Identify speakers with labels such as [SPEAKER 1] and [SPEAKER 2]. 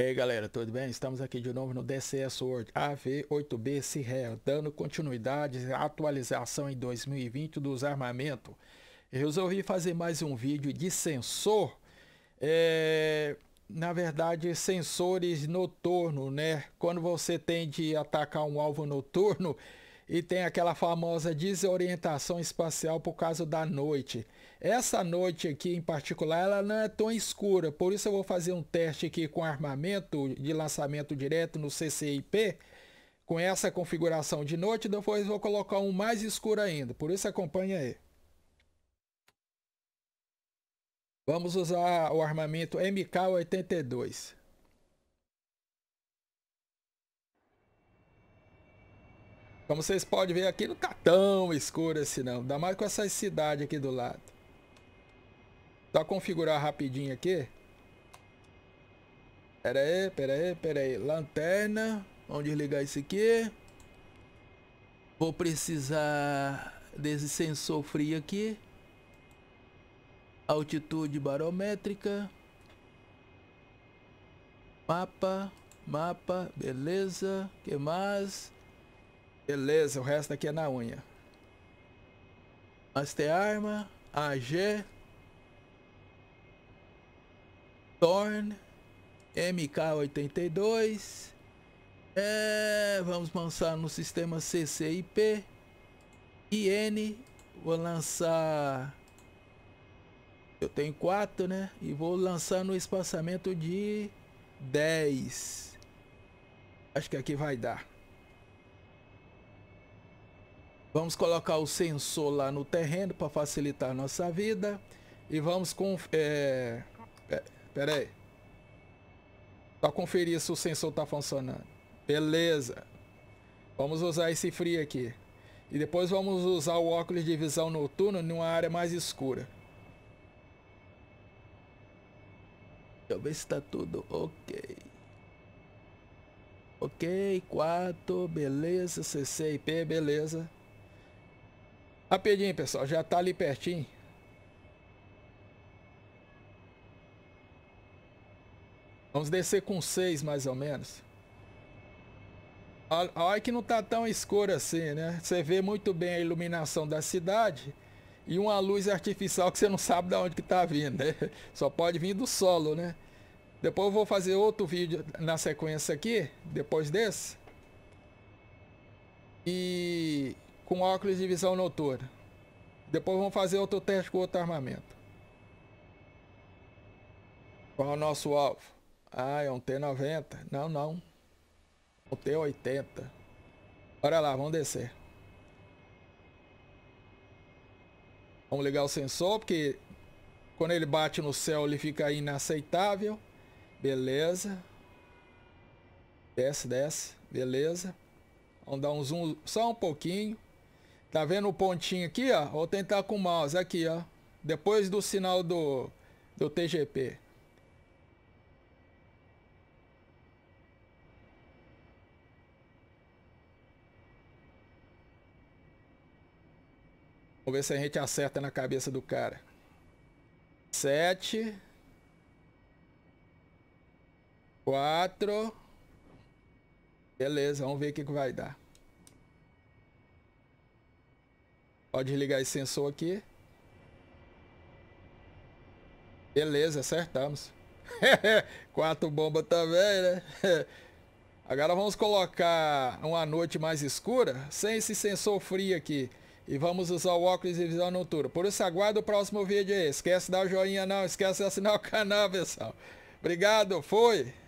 [SPEAKER 1] E aí galera, tudo bem? Estamos aqui de novo no DCS World AV8B Sirrel, dando continuidade à atualização em 2020 dos armamentos. Eu resolvi fazer mais um vídeo de sensor, é... na verdade sensores noturno, né? Quando você tem de atacar um alvo noturno e tem aquela famosa desorientação espacial por causa da noite. Essa noite aqui em particular, ela não é tão escura, por isso eu vou fazer um teste aqui com armamento de lançamento direto no CCIP, com essa configuração de noite, depois vou colocar um mais escuro ainda, por isso acompanha aí. Vamos usar o armamento MK82. Como vocês podem ver aqui, não tá tão escuro assim não. Ainda mais com essa cidade aqui do lado. Só configurar rapidinho aqui. Pera aí, pera aí, pera aí. Lanterna. Vamos desligar isso aqui. Vou precisar desse sensor frio aqui. Altitude barométrica. Mapa, mapa, beleza. que mais? Beleza, o resto aqui é na unha. Master Arma, AG, Thorn, MK82. É, vamos lançar no sistema CCIP. IN, vou lançar... Eu tenho 4, né? E vou lançar no espaçamento de 10. Acho que aqui vai dar. Vamos colocar o sensor lá no terreno para facilitar a nossa vida. E vamos com... É, é, Pera aí. Só conferir se o sensor tá funcionando. Beleza. Vamos usar esse frio aqui. E depois vamos usar o óculos de visão noturna numa área mais escura. Deixa eu ver se tá tudo ok. Ok, 4, beleza, CCIP, beleza. Rapidinho, pessoal, já tá ali pertinho. Vamos descer com 6 mais ou menos. Olha que não está tão escuro assim, né? Você vê muito bem a iluminação da cidade e uma luz artificial que você não sabe de onde que tá vindo, né? Só pode vir do solo, né? Depois eu vou fazer outro vídeo na sequência aqui, depois desse. E com óculos de visão noturna. Depois vamos fazer outro teste com outro armamento. Qual é o nosso alvo? Ah, é um T90. Não, não. O é T80. Bora lá, vamos descer. Vamos ligar o sensor, porque quando ele bate no céu, ele fica inaceitável. Beleza. Desce, desce. Beleza. Vamos dar um zoom só um pouquinho. Tá vendo o pontinho aqui, ó? Vou tentar com o mouse aqui, ó. Depois do sinal do, do TGP. Vamos ver se a gente acerta na cabeça do cara. Sete. Quatro. Beleza, vamos ver o que, que vai dar. Pode ligar esse sensor aqui. Beleza, acertamos. Quatro bombas também, né? Agora vamos colocar uma noite mais escura, sem esse sensor frio aqui. E vamos usar o óculos de visão noturna. Por isso, aguardo o próximo vídeo aí. Esquece de dar o joinha não, esquece de assinar o canal, pessoal. Obrigado, fui!